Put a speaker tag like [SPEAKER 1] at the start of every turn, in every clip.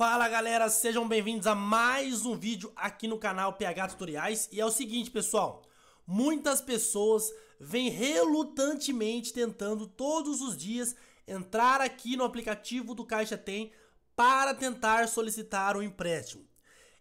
[SPEAKER 1] Fala galera, sejam bem-vindos a mais um vídeo aqui no canal PH Tutoriais E é o seguinte pessoal, muitas pessoas vêm relutantemente tentando todos os dias entrar aqui no aplicativo do Caixa Tem para tentar solicitar o um empréstimo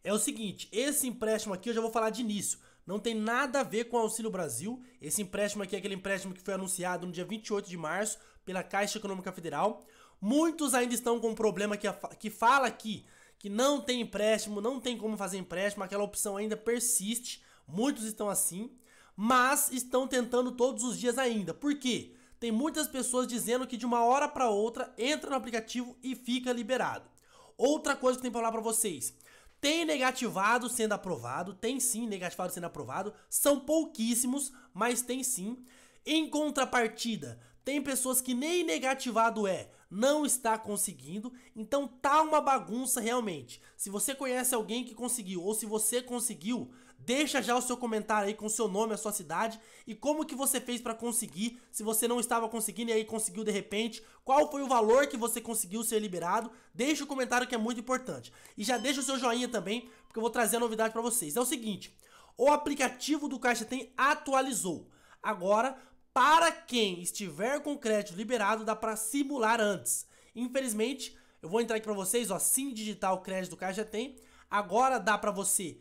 [SPEAKER 1] é o seguinte, esse empréstimo aqui eu já vou falar de início. Não tem nada a ver com o Auxílio Brasil. Esse empréstimo aqui é aquele empréstimo que foi anunciado no dia 28 de março pela Caixa Econômica Federal. Muitos ainda estão com um problema que, que fala aqui que não tem empréstimo, não tem como fazer empréstimo, aquela opção ainda persiste. Muitos estão assim, mas estão tentando todos os dias ainda. Por quê? Tem muitas pessoas dizendo que de uma hora para outra entra no aplicativo e fica liberado. Outra coisa que tem para falar para vocês. Tem negativado sendo aprovado, tem sim negativado sendo aprovado, são pouquíssimos, mas tem sim. Em contrapartida, tem pessoas que nem negativado é, não está conseguindo, então tá uma bagunça realmente. Se você conhece alguém que conseguiu ou se você conseguiu, deixa já o seu comentário aí com o seu nome, a sua cidade e como que você fez para conseguir, se você não estava conseguindo e aí conseguiu de repente, qual foi o valor que você conseguiu ser liberado? Deixa o comentário que é muito importante. E já deixa o seu joinha também, porque eu vou trazer a novidade para vocês. É o seguinte, o aplicativo do Caixa Tem atualizou. Agora para quem estiver com crédito liberado, dá para simular antes. Infelizmente, eu vou entrar aqui para vocês, ó, sim digital crédito do já tem. Agora dá para você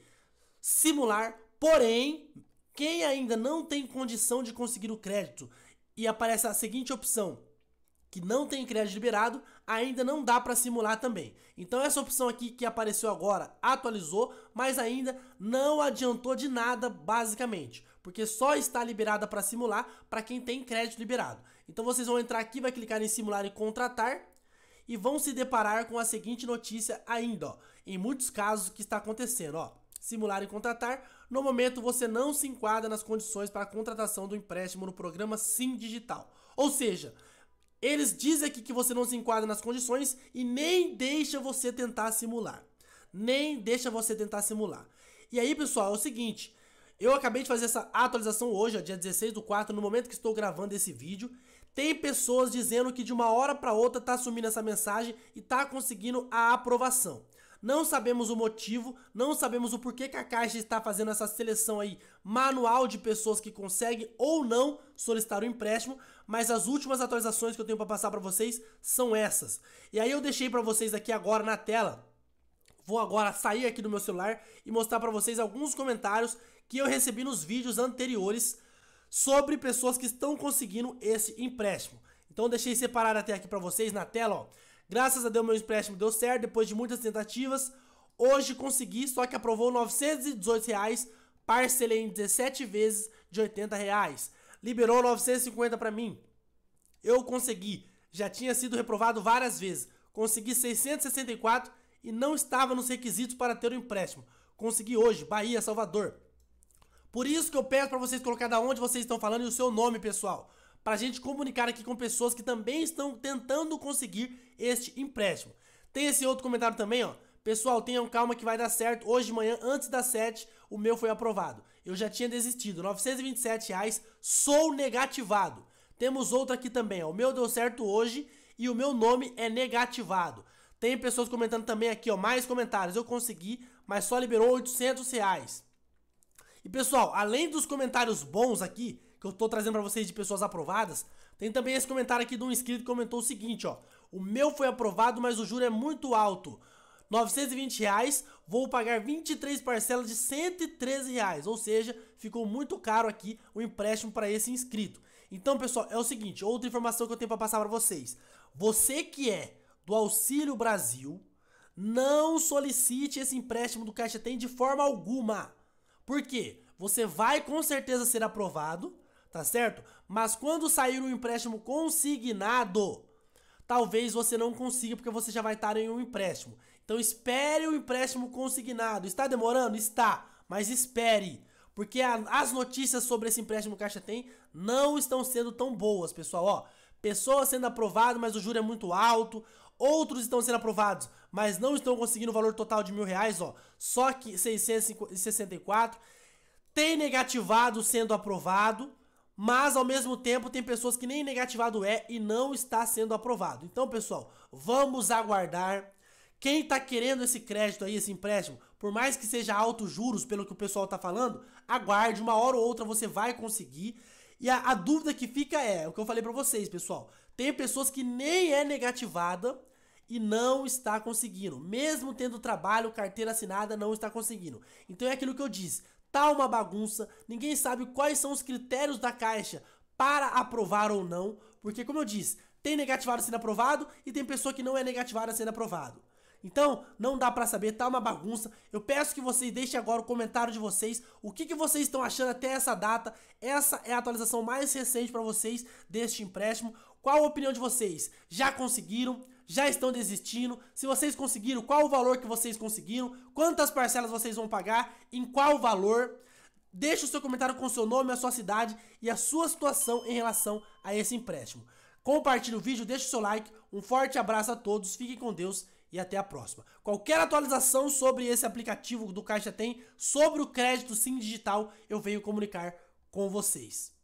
[SPEAKER 1] simular, porém, quem ainda não tem condição de conseguir o crédito e aparece a seguinte opção, que não tem crédito liberado, ainda não dá para simular também. Então essa opção aqui que apareceu agora atualizou, mas ainda não adiantou de nada basicamente porque só está liberada para simular para quem tem crédito liberado. Então vocês vão entrar aqui, vai clicar em simular e contratar e vão se deparar com a seguinte notícia ainda, ó. Em muitos casos o que está acontecendo, ó. Simular e contratar, no momento você não se enquadra nas condições para a contratação do empréstimo no programa Sim Digital. Ou seja, eles dizem aqui que você não se enquadra nas condições e nem deixa você tentar simular. Nem deixa você tentar simular. E aí, pessoal, é o seguinte, eu acabei de fazer essa atualização hoje, dia 16 do 4, no momento que estou gravando esse vídeo. Tem pessoas dizendo que de uma hora para outra tá assumindo essa mensagem e tá conseguindo a aprovação. Não sabemos o motivo, não sabemos o porquê que a Caixa está fazendo essa seleção aí manual de pessoas que conseguem ou não solicitar o empréstimo, mas as últimas atualizações que eu tenho para passar para vocês são essas. E aí eu deixei para vocês aqui agora na tela Vou agora sair aqui do meu celular e mostrar para vocês alguns comentários que eu recebi nos vídeos anteriores sobre pessoas que estão conseguindo esse empréstimo. Então deixei separado até aqui para vocês na tela, ó. Graças a Deus meu empréstimo deu certo depois de muitas tentativas. Hoje consegui, só que aprovou R$ 918, reais, parcelei em 17 vezes de R$ 80. Reais. Liberou 950 para mim. Eu consegui, já tinha sido reprovado várias vezes. Consegui 664 e não estava nos requisitos para ter o um empréstimo. Consegui hoje, Bahia, Salvador. Por isso que eu peço para vocês colocar da onde vocês estão falando e o seu nome, pessoal, para a gente comunicar aqui com pessoas que também estão tentando conseguir este empréstimo. Tem esse outro comentário também, ó. Pessoal, tenham calma que vai dar certo. Hoje de manhã, antes das 7, o meu foi aprovado. Eu já tinha desistido. 927, reais, sou negativado. Temos outro aqui também, ó. O meu deu certo hoje e o meu nome é negativado. Tem pessoas comentando também aqui, ó, mais comentários. Eu consegui, mas só liberou 800 reais. E pessoal, além dos comentários bons aqui, que eu tô trazendo para vocês de pessoas aprovadas, tem também esse comentário aqui de um inscrito que comentou o seguinte, ó. O meu foi aprovado, mas o juro é muito alto. 920 reais, vou pagar 23 parcelas de 113 reais, ou seja, ficou muito caro aqui o empréstimo para esse inscrito. Então, pessoal, é o seguinte, outra informação que eu tenho para passar para vocês. Você que é do Auxílio Brasil, não solicite esse empréstimo do Caixa Tem de forma alguma. Por quê? Você vai com certeza ser aprovado, tá certo? Mas quando sair um empréstimo consignado, talvez você não consiga porque você já vai estar em um empréstimo. Então espere o empréstimo consignado. Está demorando? Está, mas espere. Porque a, as notícias sobre esse empréstimo Caixa Tem não estão sendo tão boas, pessoal. Ó, pessoas sendo aprovadas, mas o juro é muito alto. Outros estão sendo aprovados, mas não estão conseguindo o valor total de mil reais, ó. Só que 664. Tem negativado sendo aprovado, mas ao mesmo tempo tem pessoas que nem negativado é e não está sendo aprovado. Então, pessoal, vamos aguardar. Quem está querendo esse crédito aí, esse empréstimo, por mais que seja altos juros, pelo que o pessoal está falando, aguarde, uma hora ou outra você vai conseguir. E a, a dúvida que fica é, o que eu falei para vocês, pessoal, tem pessoas que nem é negativada, e não está conseguindo. Mesmo tendo trabalho, carteira assinada, não está conseguindo. Então é aquilo que eu disse, tá uma bagunça, ninguém sabe quais são os critérios da Caixa para aprovar ou não, porque como eu disse, tem negativado sendo aprovado e tem pessoa que não é negativada sendo aprovado. Então, não dá para saber, tá uma bagunça. Eu peço que vocês deixem agora o comentário de vocês, o que, que vocês estão achando até essa data. Essa é a atualização mais recente para vocês deste empréstimo. Qual a opinião de vocês? Já conseguiram? já estão desistindo, se vocês conseguiram, qual o valor que vocês conseguiram, quantas parcelas vocês vão pagar, em qual valor. Deixe o seu comentário com o seu nome, a sua cidade e a sua situação em relação a esse empréstimo. Compartilhe o vídeo, deixe o seu like, um forte abraço a todos, fiquem com Deus e até a próxima. Qualquer atualização sobre esse aplicativo do Caixa Tem, sobre o crédito Sim Digital, eu venho comunicar com vocês.